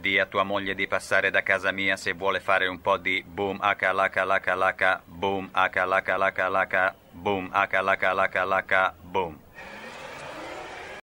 Dì a tua moglie di passare da casa mia se vuole fare un po' di boom h laka laka laka boom h laka laka laka boom h laka laka laka boom.